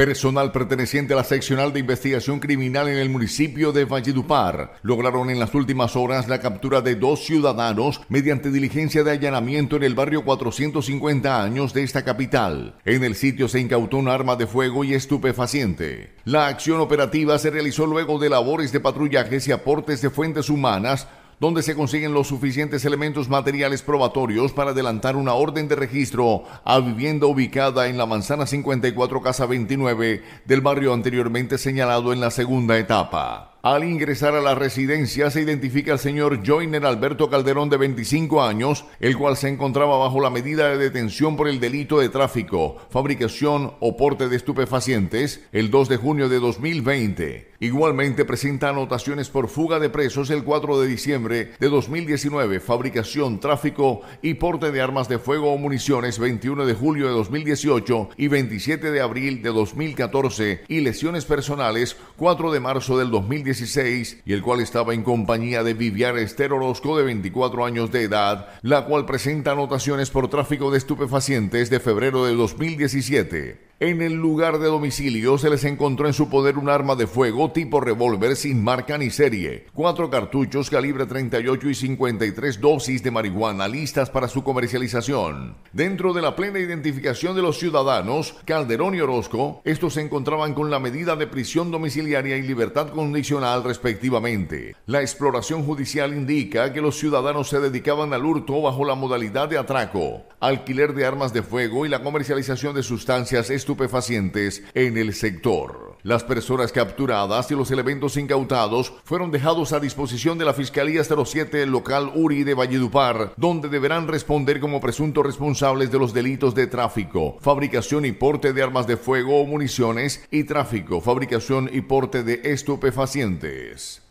Personal perteneciente a la seccional de investigación criminal en el municipio de Valledupar lograron en las últimas horas la captura de dos ciudadanos mediante diligencia de allanamiento en el barrio 450 años de esta capital. En el sitio se incautó un arma de fuego y estupefaciente. La acción operativa se realizó luego de labores de patrullajes y aportes de fuentes humanas donde se consiguen los suficientes elementos materiales probatorios para adelantar una orden de registro a vivienda ubicada en la manzana 54 Casa 29 del barrio anteriormente señalado en la segunda etapa. Al ingresar a la residencia se identifica al señor Joyner Alberto Calderón de 25 años, el cual se encontraba bajo la medida de detención por el delito de tráfico, fabricación o porte de estupefacientes el 2 de junio de 2020. Igualmente presenta anotaciones por fuga de presos el 4 de diciembre de 2019, fabricación, tráfico y porte de armas de fuego o municiones 21 de julio de 2018 y 27 de abril de 2014 y lesiones personales 4 de marzo del 2019 y el cual estaba en compañía de Viviar Estero Orozco de 24 años de edad, la cual presenta anotaciones por tráfico de estupefacientes de febrero de 2017. En el lugar de domicilio se les encontró en su poder un arma de fuego tipo revólver sin marca ni serie, cuatro cartuchos calibre 38 y 53 dosis de marihuana listas para su comercialización. Dentro de la plena identificación de los ciudadanos, Calderón y Orozco, estos se encontraban con la medida de prisión domiciliaria y libertad condicional respectivamente. La exploración judicial indica que los ciudadanos se dedicaban al hurto bajo la modalidad de atraco, alquiler de armas de fuego y la comercialización de sustancias estupefacientes en el sector. Las personas capturadas y los elementos incautados fueron dejados a disposición de la Fiscalía 07 local URI de Valledupar, donde deberán responder como presuntos responsables de los delitos de tráfico, fabricación y porte de armas de fuego o municiones y tráfico, fabricación y porte de estupefacientes.